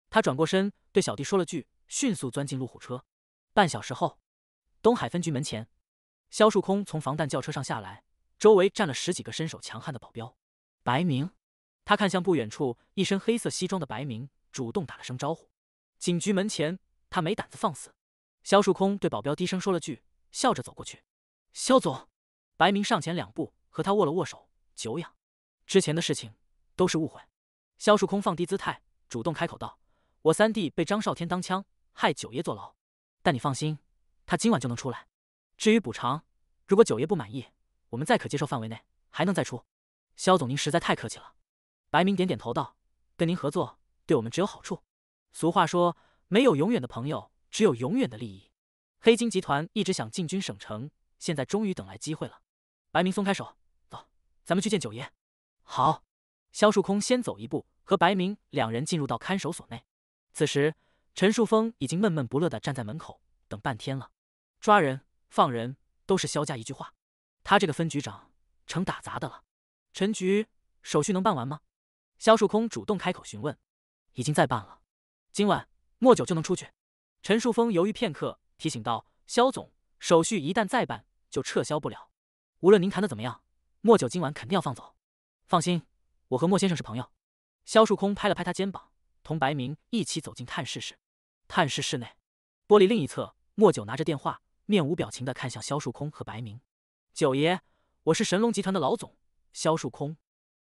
他转过身对小弟说了句，迅速钻进路虎车。半小时后，东海分局门前，肖树空从防弹轿车上下来，周围站了十几个身手强悍的保镖。白明，他看向不远处一身黑色西装的白明。主动打了声招呼，警局门前他没胆子放肆。萧树空对保镖低声说了句，笑着走过去。萧总，白明上前两步，和他握了握手。久仰，之前的事情都是误会。萧树空放低姿态，主动开口道：“我三弟被张少天当枪，害九爷坐牢。但你放心，他今晚就能出来。至于补偿，如果九爷不满意，我们在可接受范围内还能再出。”萧总您实在太客气了。白明点点头道：“跟您合作。”对我们只有好处。俗话说，没有永远的朋友，只有永远的利益。黑金集团一直想进军省城，现在终于等来机会了。白明松开手，走，咱们去见九爷。好。萧树空先走一步，和白明两人进入到看守所内。此时，陈树峰已经闷闷不乐的站在门口，等半天了。抓人、放人都是萧家一句话，他这个分局长成打杂的了。陈局，手续能办完吗？萧树空主动开口询问。已经在办了，今晚莫九就能出去。陈树峰犹豫片刻，提醒道：“肖总，手续一旦再办，就撤销不了。无论您谈的怎么样，莫九今晚肯定要放走。”放心，我和莫先生是朋友。肖树空拍了拍他肩膀，同白明一起走进探视室。探视室内，玻璃另一侧，莫九拿着电话，面无表情的看向肖树空和白明。“九爷，我是神龙集团的老总，肖树空。”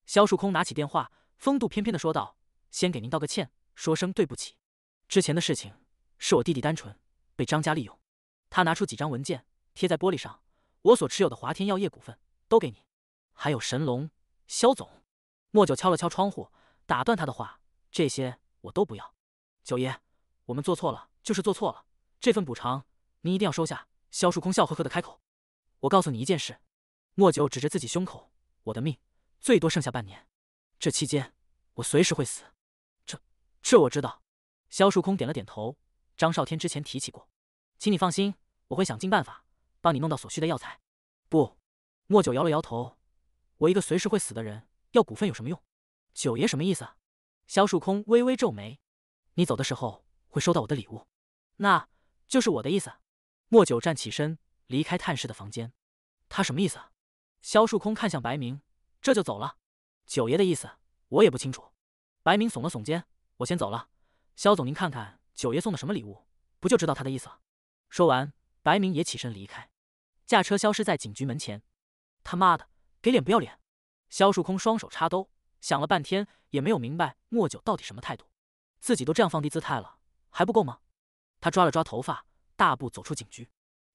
肖树空拿起电话，风度翩翩的说道。先给您道个歉，说声对不起。之前的事情是我弟弟单纯被张家利用。他拿出几张文件贴在玻璃上，我所持有的华天药业股份都给你，还有神龙肖总。莫九敲了敲窗户，打断他的话：“这些我都不要。”九爷，我们做错了就是做错了，这份补偿您一定要收下。”肖树空笑呵呵的开口：“我告诉你一件事。”莫九指着自己胸口：“我的命最多剩下半年，这期间我随时会死。”这我知道，萧树空点了点头。张少天之前提起过，请你放心，我会想尽办法帮你弄到所需的药材。不，莫九摇了摇头。我一个随时会死的人，要股份有什么用？九爷什么意思？萧树空微微皱眉。你走的时候会收到我的礼物，那就是我的意思。莫九站起身，离开探视的房间。他什么意思？萧树空看向白明，这就走了？九爷的意思我也不清楚。白明耸了耸肩。我先走了，肖总，您看看九爷送的什么礼物，不就知道他的意思了？说完，白明也起身离开，驾车消失在警局门前。他妈的，给脸不要脸！肖树空双手插兜，想了半天也没有明白莫九到底什么态度，自己都这样放低姿态了，还不够吗？他抓了抓头发，大步走出警局。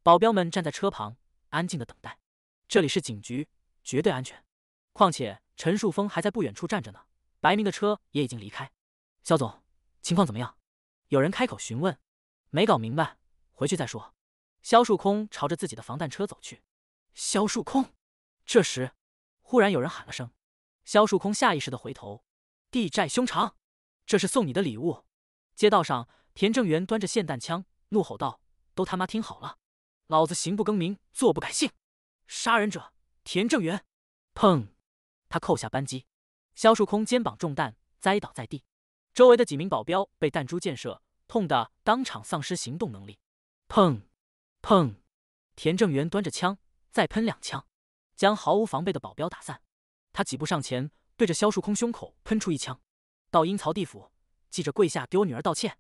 保镖们站在车旁，安静的等待。这里是警局，绝对安全。况且陈树峰还在不远处站着呢，白明的车也已经离开。肖总，情况怎么样？有人开口询问。没搞明白，回去再说。肖树空朝着自己的防弹车走去。肖树空，这时，忽然有人喊了声。肖树空下意识的回头。地债兄长，这是送你的礼物。街道上，田正元端着霰弹枪怒吼道：“都他妈听好了，老子行不更名，坐不改姓，杀人者田正元！”砰！他扣下扳机，肖树空肩膀中弹，栽倒在地。周围的几名保镖被弹珠箭射，痛得当场丧失行动能力。砰砰！田正元端着枪再喷两枪，将毫无防备的保镖打散。他几步上前，对着萧树空胸口喷出一枪。到阴曹地府，记着跪下给我女儿道歉，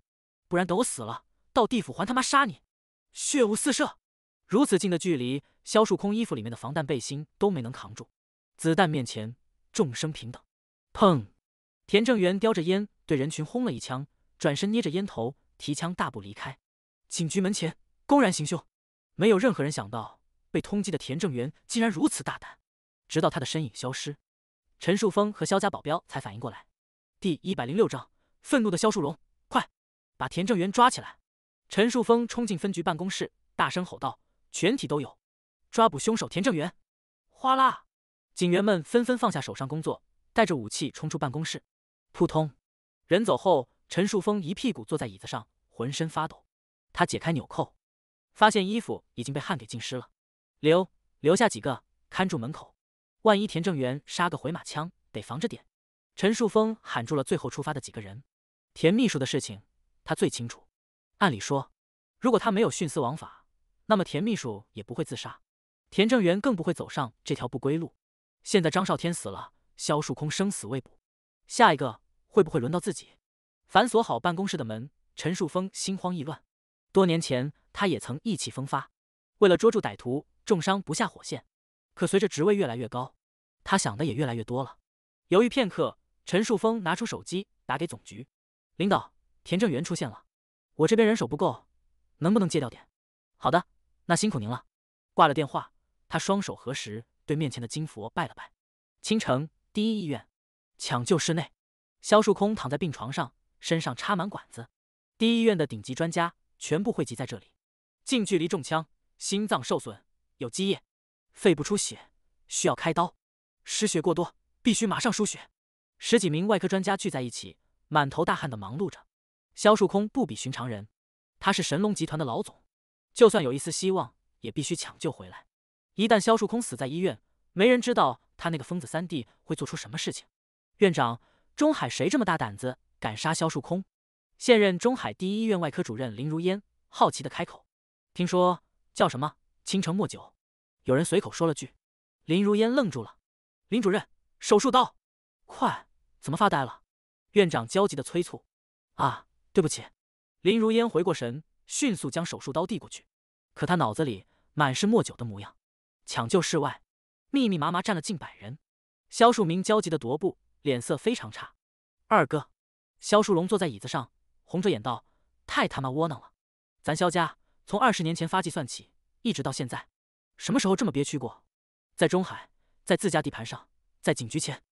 不然等我死了，到地府还他妈杀你！血雾四射，如此近的距离，萧树空衣服里面的防弹背心都没能扛住子弹面前，众生平等。砰！田正元叼着烟。对人群轰了一枪，转身捏着烟头，提枪大步离开。警局门前公然行凶，没有任何人想到被通缉的田正元竟然如此大胆。直到他的身影消失，陈树峰和肖家保镖才反应过来。第一百零六章：愤怒的肖树荣，快把田正元抓起来！陈树峰冲进分局办公室，大声吼道：“全体都有，抓捕凶手田正元！”哗啦，警员们纷纷放下手上工作，带着武器冲出办公室。扑通。人走后，陈树峰一屁股坐在椅子上，浑身发抖。他解开纽扣，发现衣服已经被汗给浸湿了。留留下几个看住门口，万一田正元杀个回马枪，得防着点。陈树峰喊住了最后出发的几个人。田秘书的事情，他最清楚。按理说，如果他没有徇私枉法，那么田秘书也不会自杀，田正元更不会走上这条不归路。现在张少天死了，萧树空生死未卜，下一个。会不会轮到自己？反锁好办公室的门，陈树峰心慌意乱。多年前，他也曾意气风发，为了捉住歹徒，重伤不下火线。可随着职位越来越高，他想的也越来越多了。犹豫片刻，陈树峰拿出手机打给总局领导：“田正元出现了，我这边人手不够，能不能借调点？”“好的，那辛苦您了。”挂了电话，他双手合十，对面前的金佛拜了拜。青城第一医院抢救室内。萧树空躺在病床上，身上插满管子。第一医院的顶级专家全部汇集在这里。近距离中枪，心脏受损，有积液，肺部出血，需要开刀。失血过多，必须马上输血。十几名外科专家聚在一起，满头大汗的忙碌着。萧树空不比寻常人，他是神龙集团的老总，就算有一丝希望，也必须抢救回来。一旦萧树空死在医院，没人知道他那个疯子三弟会做出什么事情。院长。中海谁这么大胆子敢杀萧树空？现任中海第一医院外科主任林如烟好奇的开口：“听说叫什么倾城莫九？”有人随口说了句。林如烟愣住了。林主任，手术刀，快！怎么发呆了？院长焦急的催促。啊，对不起。林如烟回过神，迅速将手术刀递过去。可他脑子里满是莫九的模样。抢救室外，密密麻麻站了近百人。萧树明焦急的踱步。脸色非常差，二哥，肖树龙坐在椅子上，红着眼道：“太他妈窝囊了！咱肖家从二十年前发迹算起，一直到现在，什么时候这么憋屈过？在中海，在自家地盘上，在警局前，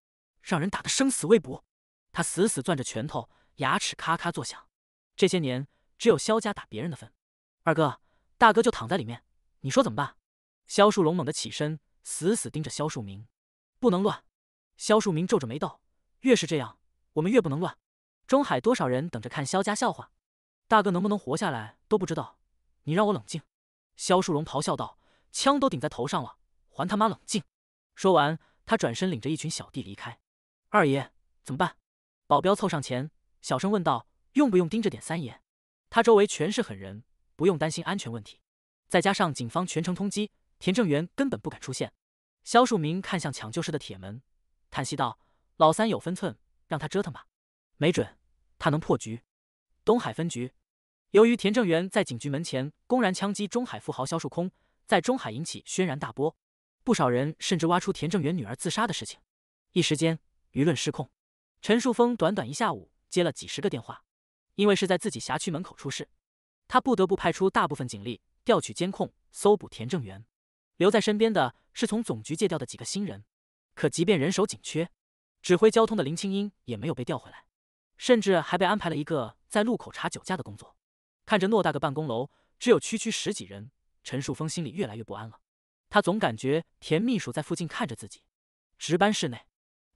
让人打得生死未卜。”他死死攥着拳头，牙齿咔咔作响。这些年，只有肖家打别人的份。二哥，大哥就躺在里面，你说怎么办？肖树龙猛地起身，死死盯着肖树明：“不能乱。”萧树明皱着眉道：“越是这样，我们越不能乱。中海多少人等着看萧家笑话，大哥能不能活下来都不知道。你让我冷静。”萧树荣咆哮道：“枪都顶在头上了，还他妈冷静！”说完，他转身领着一群小弟离开。二爷怎么办？保镖凑上前，小声问道：“用不用盯着点三爷？他周围全是狠人，不用担心安全问题。再加上警方全城通缉，田正元根本不敢出现。”萧树明看向抢救室的铁门。叹息道：“老三有分寸，让他折腾吧，没准他能破局。”东海分局，由于田正元在警局门前公然枪击中海富豪肖树空，在中海引起轩然大波，不少人甚至挖出田正元女儿自杀的事情，一时间舆论失控。陈树峰短短一下午接了几十个电话，因为是在自己辖区门口出事，他不得不派出大部分警力调取监控、搜捕田正元，留在身边的是从总局借调的几个新人。可即便人手紧缺，指挥交通的林清音也没有被调回来，甚至还被安排了一个在路口查酒驾的工作。看着偌大个办公楼，只有区区十几人，陈树峰心里越来越不安了。他总感觉田秘书在附近看着自己。值班室内，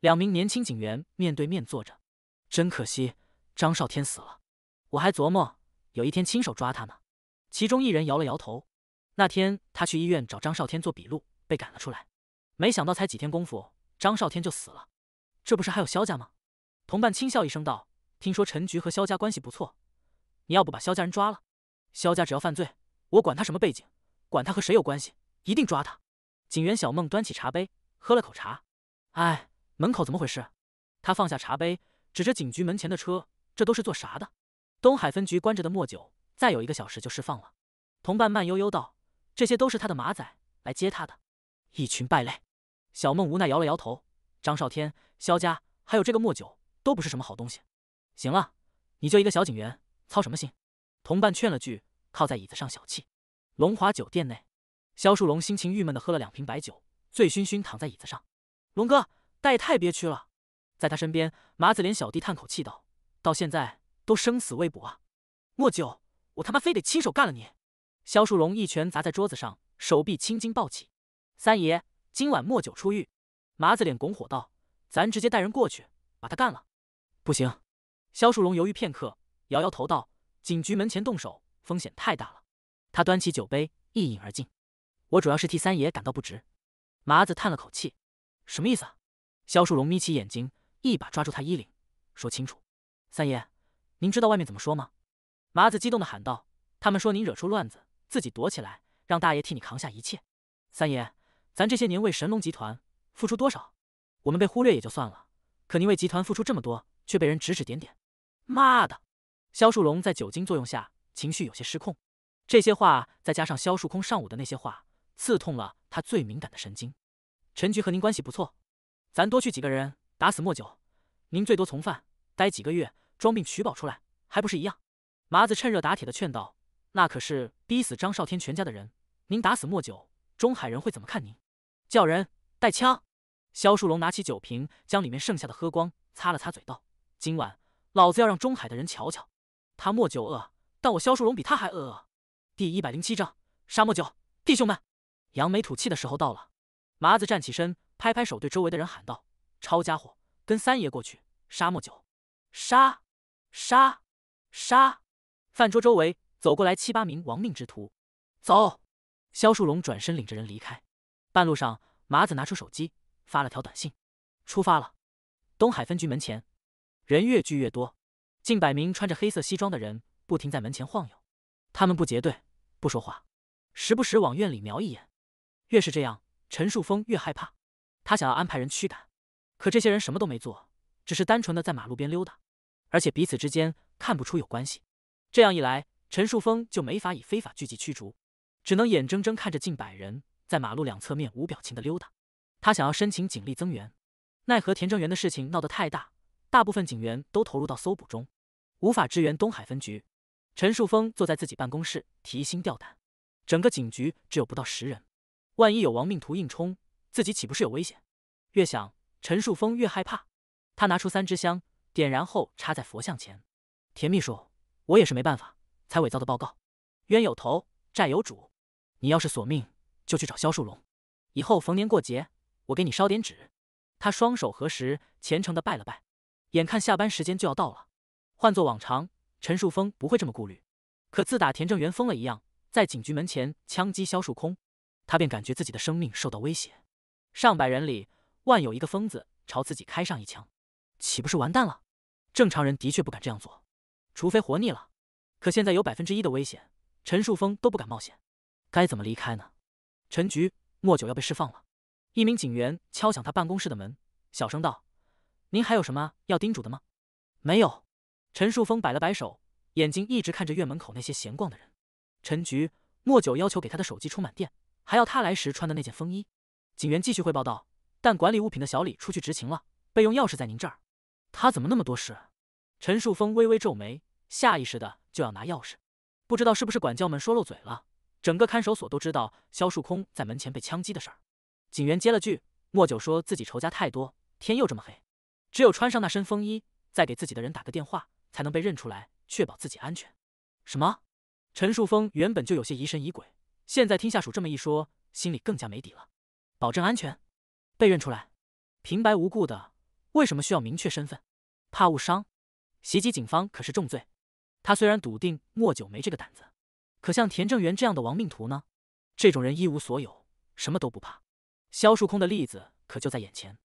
两名年轻警员面对面坐着。真可惜，张少天死了，我还琢磨有一天亲手抓他呢。其中一人摇了摇头。那天他去医院找张少天做笔录，被赶了出来。没想到才几天功夫。张少天就死了，这不是还有萧家吗？同伴轻笑一声道：“听说陈局和萧家关系不错，你要不把萧家人抓了？萧家只要犯罪，我管他什么背景，管他和谁有关系，一定抓他。”警员小梦端起茶杯喝了口茶，哎，门口怎么回事？他放下茶杯，指着警局门前的车：“这都是做啥的？”东海分局关着的莫酒，再有一个小时就释放了。同伴慢悠悠道：“这些都是他的马仔，来接他的，一群败类。”小梦无奈摇了摇头，张少天、萧家还有这个莫九都不是什么好东西。行了，你就一个小警员，操什么心？同伴劝了句，靠在椅子上小憩。龙华酒店内，萧树龙心情郁闷的喝了两瓶白酒，醉醺醺躺在椅子上。龙哥，待太憋屈了。在他身边，麻子脸小弟叹口气道：“到现在都生死未卜啊！”莫九，我他妈非得亲手干了你！萧树龙一拳砸在桌子上，手臂青筋暴起。三爷。今晚莫九出狱，麻子脸拱火道：“咱直接带人过去，把他干了。”不行。肖树荣犹豫片刻，摇摇头道：“警局门前动手，风险太大了。”他端起酒杯，一饮而尽。我主要是替三爷感到不值。麻子叹了口气：“什么意思？”啊？肖树荣眯起眼睛，一把抓住他衣领，说：“清楚，三爷，您知道外面怎么说吗？”麻子激动的喊道：“他们说您惹出乱子，自己躲起来，让大爷替你扛下一切，三爷。”咱这些年为神龙集团付出多少？我们被忽略也就算了，可您为集团付出这么多，却被人指指点点。妈的！肖树龙在酒精作用下情绪有些失控，这些话再加上肖树空上午的那些话，刺痛了他最敏感的神经。陈局和您关系不错，咱多去几个人，打死莫九，您最多从犯，待几个月，装病取保出来，还不是一样？麻子趁热打铁的劝道：“那可是逼死张少天全家的人，您打死莫九，中海人会怎么看您？”叫人带枪。萧树龙拿起酒瓶，将里面剩下的喝光，擦了擦嘴，道：“今晚老子要让中海的人瞧瞧，他莫久饿，但我萧树龙比他还饿。”第一百零七章沙漠酒，弟兄们，扬眉吐气的时候到了。麻子站起身，拍拍手，对周围的人喊道：“抄家伙，跟三爷过去沙漠酒，杀！杀！杀！”饭桌周围走过来七八名亡命之徒。走。萧树龙转身领着人离开。半路上，麻子拿出手机发了条短信：“出发了。”东海分局门前，人越聚越多，近百名穿着黑色西装的人不停在门前晃悠。他们不结队，不说话，时不时往院里瞄一眼。越是这样，陈树峰越害怕。他想要安排人驱赶，可这些人什么都没做，只是单纯的在马路边溜达，而且彼此之间看不出有关系。这样一来，陈树峰就没法以非法聚集驱逐，只能眼睁睁看着近百人。在马路两侧面无表情的溜达，他想要申请警力增援，奈何田正元的事情闹得太大，大部分警员都投入到搜捕中，无法支援东海分局。陈树峰坐在自己办公室，提心吊胆。整个警局只有不到十人，万一有亡命徒硬冲，自己岂不是有危险？越想，陈树峰越害怕。他拿出三支香，点燃后插在佛像前。田秘书，我也是没办法才伪造的报告。冤有头，债有主，你要是索命。就去找肖树龙。以后逢年过节，我给你烧点纸。他双手合十，虔诚的拜了拜。眼看下班时间就要到了，换做往常，陈树峰不会这么顾虑。可自打田正元疯了一样在警局门前枪击肖树空，他便感觉自己的生命受到威胁。上百人里，万有一个疯子朝自己开上一枪，岂不是完蛋了？正常人的确不敢这样做，除非活腻了。可现在有百分之一的危险，陈树峰都不敢冒险。该怎么离开呢？陈局，莫九要被释放了。一名警员敲响他办公室的门，小声道：“您还有什么要叮嘱的吗？”“没有。”陈树峰摆了摆手，眼睛一直看着院门口那些闲逛的人。陈局，莫九要求给他的手机充满电，还要他来时穿的那件风衣。警员继续汇报道：“但管理物品的小李出去执勤了，备用钥匙在您这儿。”他怎么那么多事？陈树峰微微皱眉，下意识的就要拿钥匙，不知道是不是管教们说漏嘴了。整个看守所都知道肖树空在门前被枪击的事儿。警员接了句：“莫九说自己仇家太多，天又这么黑，只有穿上那身风衣，再给自己的人打个电话，才能被认出来，确保自己安全。”什么？陈树峰原本就有些疑神疑鬼，现在听下属这么一说，心里更加没底了。保证安全？被认出来？平白无故的，为什么需要明确身份？怕误伤？袭击警方可是重罪。他虽然笃定莫九没这个胆子。可像田正元这样的亡命徒呢？这种人一无所有，什么都不怕。萧树空的例子可就在眼前。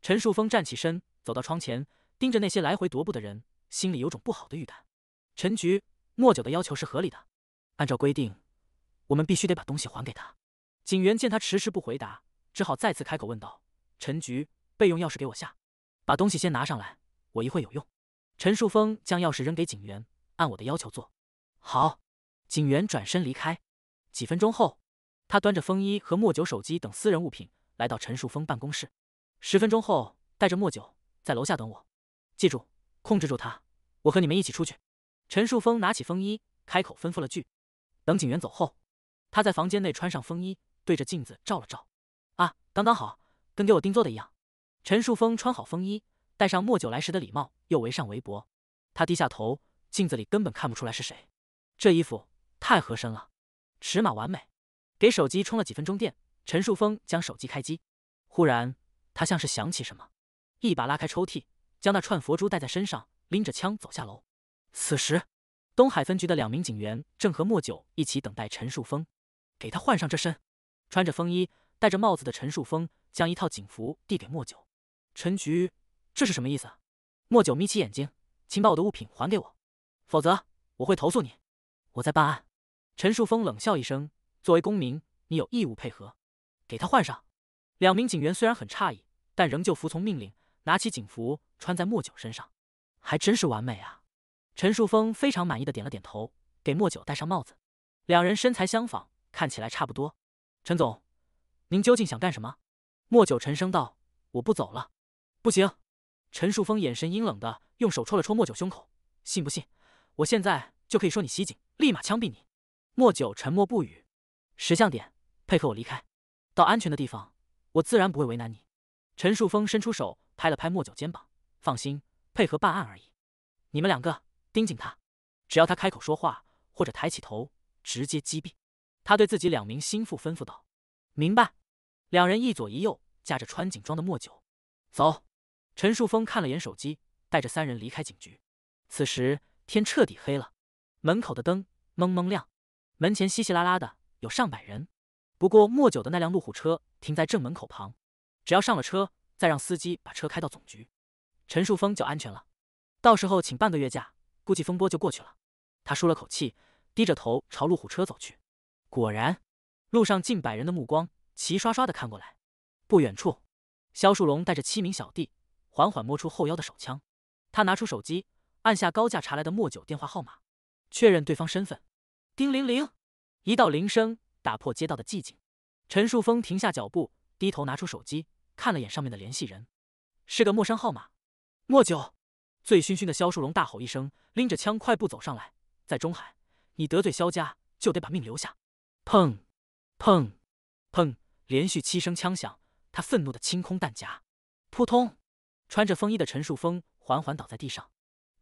陈树峰站起身，走到窗前，盯着那些来回踱步的人，心里有种不好的预感。陈局，莫九的要求是合理的。按照规定，我们必须得把东西还给他。警员见他迟迟不回答，只好再次开口问道：“陈局，备用钥匙给我下，把东西先拿上来，我一会有用。”陈树峰将钥匙扔给警员，按我的要求做。好。警员转身离开，几分钟后，他端着风衣和莫九手机等私人物品来到陈树峰办公室。十分钟后，带着莫九在楼下等我。记住，控制住他，我和你们一起出去。陈树峰拿起风衣，开口吩咐了句。等警员走后，他在房间内穿上风衣，对着镜子照了照。啊，刚刚好，跟给我定做的一样。陈树峰穿好风衣，戴上莫九来时的礼帽，又围上围脖。他低下头，镜子里根本看不出来是谁。这衣服。太合身了，尺码完美。给手机充了几分钟电，陈树峰将手机开机。忽然，他像是想起什么，一把拉开抽屉，将那串佛珠戴在身上，拎着枪走下楼。此时，东海分局的两名警员正和莫九一起等待陈树峰。给他换上这身，穿着风衣、戴着帽子的陈树峰将一套警服递给莫九。陈局，这是什么意思？莫九眯起眼睛，请把我的物品还给我，否则我会投诉你。我在办案。陈树峰冷笑一声：“作为公民，你有义务配合。”给他换上。两名警员虽然很诧异，但仍旧服从命令，拿起警服穿在莫九身上。还真是完美啊！陈树峰非常满意的点了点头，给莫九戴上帽子。两人身材相仿，看起来差不多。陈总，您究竟想干什么？”莫九沉声道：“我不走了。”“不行！”陈树峰眼神阴冷的用手戳了戳莫九胸口，“信不信？我现在就可以说你袭警，立马枪毙你！”莫九沉默不语，识相点，配合我离开，到安全的地方，我自然不会为难你。陈树峰伸出手，拍了拍莫九肩膀，放心，配合办案而已。你们两个盯紧他，只要他开口说话或者抬起头，直接击毙。他对自己两名心腹吩咐道：“明白。”两人一左一右架着穿警装的莫九走。陈树峰看了眼手机，带着三人离开警局。此时天彻底黑了，门口的灯蒙蒙亮。门前稀稀拉拉的有上百人，不过莫九的那辆路虎车停在正门口旁，只要上了车，再让司机把车开到总局，陈树峰就安全了。到时候请半个月假，估计风波就过去了。他舒了口气，低着头朝路虎车走去。果然，路上近百人的目光齐刷刷的看过来。不远处，肖树龙带着七名小弟，缓缓摸出后腰的手枪。他拿出手机，按下高价查来的莫九电话号码，确认对方身份。叮铃铃，一道铃声打破街道的寂静。陈树峰停下脚步，低头拿出手机，看了眼上面的联系人，是个陌生号码。莫九，醉醺醺的肖树龙大吼一声，拎着枪快步走上来。在中海，你得罪肖家，就得把命留下。砰，砰，砰，连续七声枪响，他愤怒的清空弹夹。扑通，穿着风衣的陈树峰缓缓倒在地上，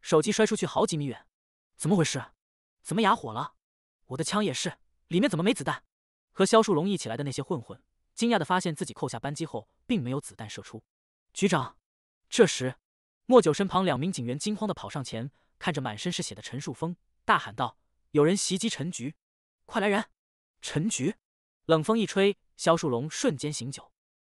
手机摔出去好几米远。怎么回事？怎么哑火了？我的枪也是，里面怎么没子弹？和肖树龙一起来的那些混混惊讶的发现自己扣下扳机后并没有子弹射出。局长，这时莫九身旁两名警员惊慌的跑上前，看着满身是血的陈树峰，大喊道：“有人袭击陈局，快来人！”陈局，冷风一吹，肖树龙瞬间醒酒。